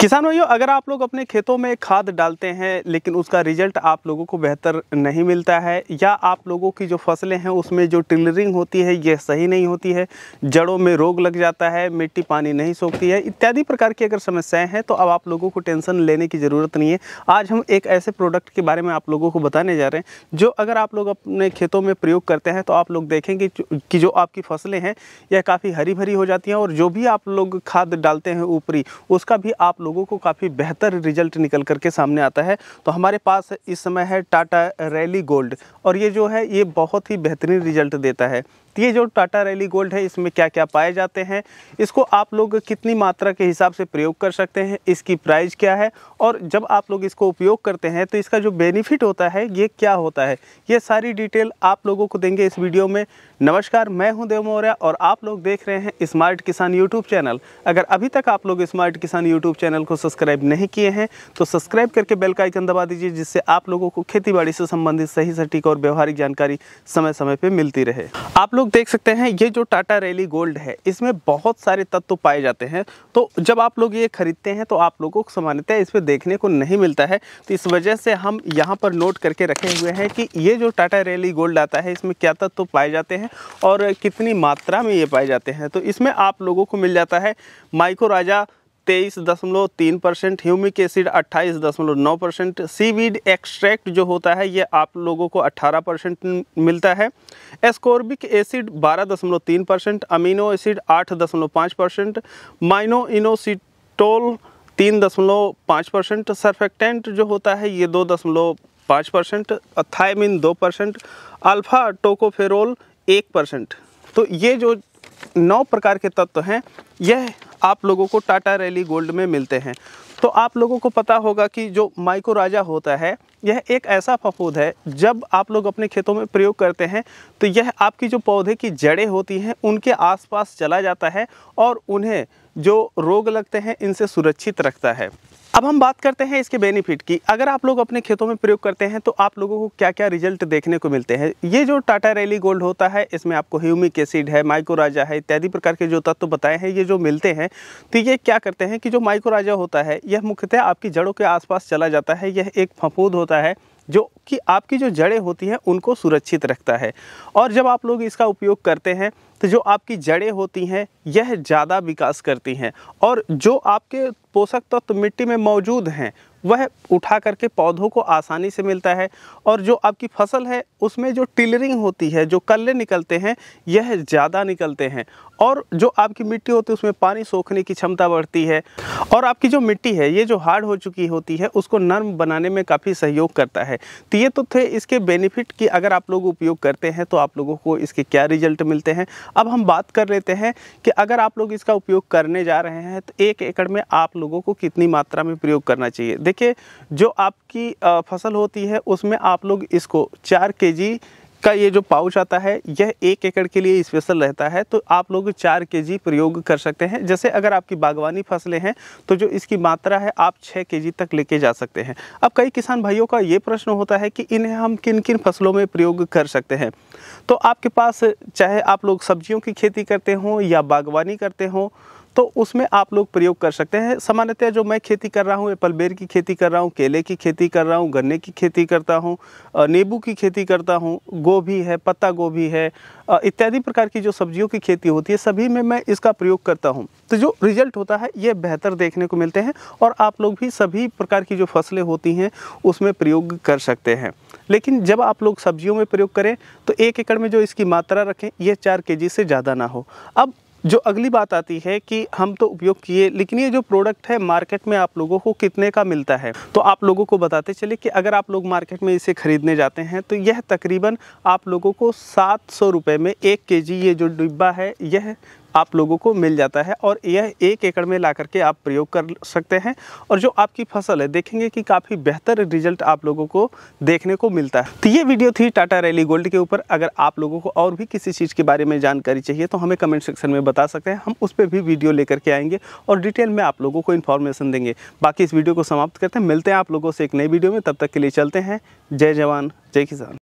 किसान भाइयों अगर आप लोग अपने खेतों में खाद डालते हैं लेकिन उसका रिजल्ट आप लोगों को बेहतर नहीं मिलता है या आप लोगों की जो फसलें हैं उसमें जो टिलरिंग होती है यह सही नहीं होती है जड़ों में रोग लग जाता है मिट्टी पानी नहीं सोखती है इत्यादि प्रकार की अगर समस्याएं हैं तो अब आप लोगों को टेंशन लेने की ज़रूरत नहीं है आज हम एक ऐसे प्रोडक्ट के बारे में आप लोगों को बताने जा रहे हैं जो अगर आप लोग अपने खेतों में प्रयोग करते हैं तो आप लोग देखेंगे कि जो आपकी फसलें हैं यह काफ़ी हरी भरी हो जाती हैं और जो भी आप लोग खाद डालते हैं ऊपरी उसका भी आप लोगों को काफ़ी बेहतर रिजल्ट निकल करके सामने आता है तो हमारे पास इस समय है टाटा रैली गोल्ड और ये जो है ये बहुत ही बेहतरीन रिजल्ट देता है ये जो टाटा रैली गोल्ड है इसमें क्या क्या पाए जाते हैं इसको आप लोग कितनी मात्रा के हिसाब से प्रयोग कर सकते हैं इसकी प्राइस क्या है और जब आप लोग इसको उपयोग करते हैं तो इसका जो बेनिफिट होता है ये क्या होता है ये सारी डिटेल आप लोगों को देंगे इस वीडियो में नमस्कार मैं हूं देव मौर्य और आप लोग देख रहे हैं स्मार्ट किसान यूट्यूब चैनल अगर अभी तक आप लोग स्मार्ट किसान यूट्यूब चैनल को सब्सक्राइब नहीं किए हैं तो सब्सक्राइब करके बेल का आइकन दबा दीजिए जिससे आप लोगों को खेती से संबंधित सही सटीक और व्यवहारिक जानकारी समय समय पर मिलती रहे आप लोग लोग देख सकते हैं ये जो टाटा रैली गोल्ड है इसमें बहुत सारे तत्व पाए जाते हैं तो जब आप लोग ये खरीदते हैं तो आप लोगों को सामान्यतः इसमें देखने को नहीं मिलता है तो इस वजह से हम यहाँ पर नोट करके रखे हुए हैं कि ये जो टाटा रैली गोल्ड आता है इसमें क्या तत्व पाए जाते हैं और कितनी मात्रा में ये पाए जाते हैं तो इसमें आप लोगों को मिल जाता है माइको राजा तेईस दशमलव तीन परसेंट ह्यूमिक एसिड अट्ठाईस दशमलव नौ परसेंट सीवीड एक्सट्रैक्ट जो होता है ये आप लोगों को अट्ठारह परसेंट मिलता है एस्कोर्बिक एसिड बारह दशमलव तीन परसेंट अमीनो एसिड आठ दशमलव पाँच परसेंट माइनो इनोसिटोल तीन दशमलव पाँच परसेंट सरफेक्टेंट जो होता है ये दो दशमलव पाँच परसेंट थायमिन दो परसेंट अल्फा टोकोफेरोल एक परसेंट तो ये जो नौ प्रकार के तत्व हैं यह आप लोगों को टाटा रैली गोल्ड में मिलते हैं तो आप लोगों को पता होगा कि जो माइको राजा होता है यह एक ऐसा फफूद है जब आप लोग अपने खेतों में प्रयोग करते हैं तो यह आपकी जो पौधे की जड़ें होती हैं उनके आसपास चला जाता है और उन्हें जो रोग लगते हैं इनसे सुरक्षित रखता है अब हम बात करते हैं इसके बेनिफिट की अगर आप लोग अपने खेतों में प्रयोग करते हैं तो आप लोगों को क्या क्या रिजल्ट देखने को मिलते हैं ये जो टाटा रैली गोल्ड होता है इसमें आपको ह्यूमिक एसिड है माइकोराजा है इत्यादि प्रकार के जो तत्व तो बताए हैं ये जो मिलते हैं तो ये क्या करते हैं कि जो माइकोराजा होता है यह मुख्यतः आपकी जड़ों के आसपास चला जाता है यह एक फफूद होता है जो कि आपकी जो जड़ें होती हैं उनको सुरक्षित रखता है और जब आप लोग इसका उपयोग करते हैं तो जो आपकी जड़ें होती हैं यह ज़्यादा विकास करती हैं और जो आपके पोषक तत्व तो मिट्टी में मौजूद हैं वह उठा करके पौधों को आसानी से मिलता है और जो आपकी फसल है उसमें जो टिलरिंग होती है जो कल्ले निकलते हैं यह ज़्यादा निकलते हैं और जो आपकी मिट्टी होती है उसमें पानी सोखने की क्षमता बढ़ती है और आपकी जो मिट्टी है ये जो हार्ड हो चुकी होती है उसको नर्म बनाने में काफ़ी सहयोग करता है तो ये तो थे इसके बेनिफिट कि अगर आप लोग उपयोग करते हैं तो आप लोगों को इसके क्या रिजल्ट मिलते हैं अब हम बात कर लेते हैं कि अगर आप लोग इसका उपयोग करने जा रहे हैं तो एक एकड़ में आप लोगों को कितनी मात्रा में प्रयोग करना चाहिए देखिए जो आपकी फसल होती है उसमें आप लोग इसको चार के जी का ये जो पाउच आता है यह एक एकड़ के लिए स्पेशल रहता है तो आप लोग चार के जी प्रयोग कर सकते हैं जैसे अगर आपकी बागवानी फसलें हैं तो जो इसकी मात्रा है आप छः के जी तक लेके जा सकते हैं अब कई किसान भाइयों का ये प्रश्न होता है कि इन्हें हम किन किन फसलों में प्रयोग कर सकते हैं तो आपके पास चाहे आप लोग सब्जियों की खेती करते हों या बागवानी करते हों तो उसमें आप लोग प्रयोग कर सकते हैं सामान्यतः जो मैं खेती कर रहा हूँ एप्पल बेर की खेती कर रहा हूँ केले की खेती कर रहा हूँ गन्ने की खेती करता हूँ नींबू की खेती करता हूँ गोभी है पत्ता गोभी है इत्यादि प्रकार की जो सब्जियों की खेती होती है सभी में मैं इसका प्रयोग करता हूँ तो जो रिजल्ट होता है ये बेहतर देखने को मिलते हैं और आप लोग भी सभी प्रकार की जो फसलें होती हैं उसमें प्रयोग कर सकते हैं लेकिन जब आप लोग सब्जियों में प्रयोग करें तो एक एकड़ में जो इसकी मात्रा रखें यह चार के से ज़्यादा ना हो अब जो अगली बात आती है कि हम तो उपयोग किए लेकिन ये जो प्रोडक्ट है मार्केट में आप लोगों को कितने का मिलता है तो आप लोगों को बताते चले कि अगर आप लोग मार्केट में इसे ख़रीदने जाते हैं तो यह तकरीबन आप लोगों को सात सौ में एक के जी ये जो डिब्बा है यह आप लोगों को मिल जाता है और यह एक एकड़ में ला करके आप प्रयोग कर सकते हैं और जो आपकी फसल है देखेंगे कि काफ़ी बेहतर रिजल्ट आप लोगों को देखने को मिलता है तो ये वीडियो थी टाटा रैली गोल्ड के ऊपर अगर आप लोगों को और भी किसी चीज़ के बारे में जानकारी चाहिए तो हमें कमेंट सेक्शन में बता सकते हैं हम उस पर भी वीडियो लेकर के आएंगे और डिटेल में आप लोगों को इन्फॉर्मेशन देंगे बाकी इस वीडियो को समाप्त करते हैं मिलते हैं आप लोगों से एक नई वीडियो में तब तक के लिए चलते हैं जय जवान जय किसान